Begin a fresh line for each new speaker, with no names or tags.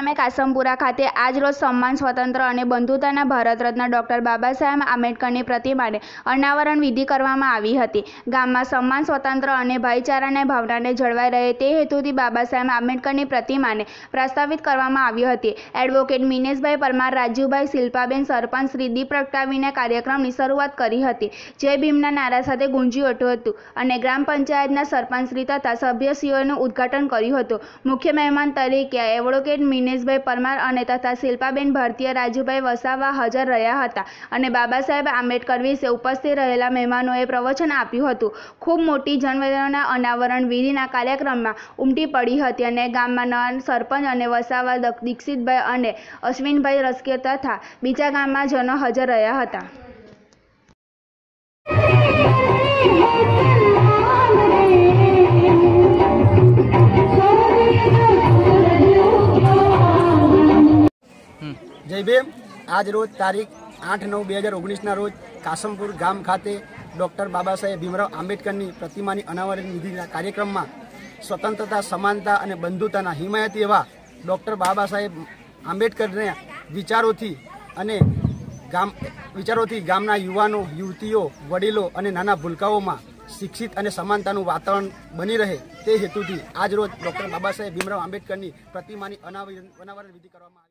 સામે કાસમપુરા ખાતે આજરોજ સન્માન સ્વતંત્ર અને બંધુતાના ભારત રત્ન ડોક્ટર બાબા સાહેબ આંબેડકરની પ્રતિમાને અનાવરણ વિધિ કરવામાં આવી હતી ગામમાં સન્માન સ્વતંત્ર અને ભાઈચારાના ભાવનાને જળવાઈ રહે તે હેતુથી બાબા સાહેબ આંબેડકરની પ્રતિમાને પ્રસ્તાવિત કરવામાં આવી હતી એડવોકેટ મિનેશભાઈ પરમાર રાજુભાઈ શિલ્પાબેન સરપંચ શ્રી દીપ પ્રગટાવીને કાર્યક્રમની શરૂઆત કરી હતી જય ભીમના નારા સાથે ગુંજી ઉઠ્યું હતું અને ગ્રામ પંચાયતના સરપંચશ્રી તથા સભ્યશ્રીઓનું ઉદ્ઘાટન કર્યું હતું મુખ્ય મહેમાન તરીકે એડવોકેટ મિને દિનેશભાઈ પરમાર અને તથા શિલ્પાબેન ભારતીય રાજુભાઈ વસાવા હાજર રહ્યા હતા અને બાબા સાહેબ આંબેડકર વિશે ઉપસ્થિત રહેલા મહેમાનોએ પ્રવચન આપ્યું હતું ખૂબ મોટી જનવેદના અનાવરણ વિધિના કાર્યક્રમમાં ઉમટી પડી હતી અને ગામમાં નવા સરપંચ અને વસાવા દીક્ષિતભાઈ અને અશ્વિનભાઈ રસકે તથા બીજા ગામમાં જનો હાજર રહ્યા હતા
જેબે આજ રોજ તારીખ 8 9 2019 ના રોજ કાસમપુર ગામ ખાતે ડોક્ટર બાબા સાહેબ ભીમરાવ આંબેડકરની પ્રતિમાની અનાવરણ વિધિના કાર્યક્રમમાં સ્વતંત્રતા સમાનતા અને બંધુતાના હિમાયતી એવા ડોક્ટર બાબા સાહેબ આંબેડકરના વિચારોથી અને ગામ વિચારોથી ગામના યુવાનો યુર્તીઓ વડીલો અને નાના ભૂલકાઓમાં શિક્ષિત અને સમાનતાનું વાતાવરણ બની રહે તે હેતુથી આજ રોજ ડોક્ટર બાબા સાહેબ ભીમરાવ આંબેડકરની પ્રતિમાની અનાવરણ વિધિ કરવામાં આવી